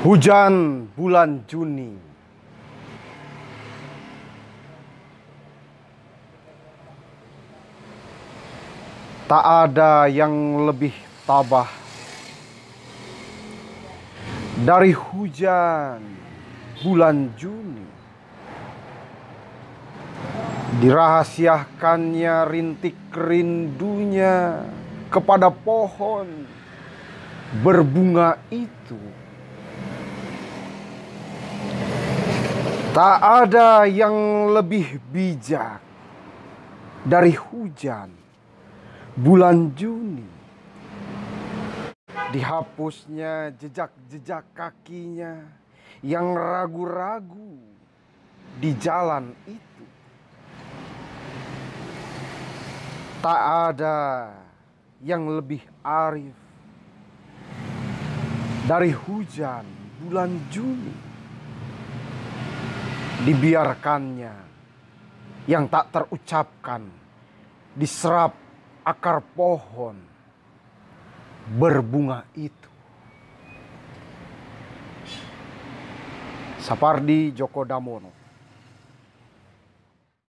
Hujan bulan Juni Tak ada yang lebih tabah Dari hujan bulan Juni Dirahasiakannya rintik rindunya kepada pohon berbunga itu Tak ada yang lebih bijak dari hujan bulan Juni. Dihapusnya jejak-jejak kakinya yang ragu-ragu di jalan itu. Tak ada yang lebih arif dari hujan bulan Juni dibiarkannya yang tak terucapkan diserap akar pohon berbunga itu. Sapardi Djoko Damono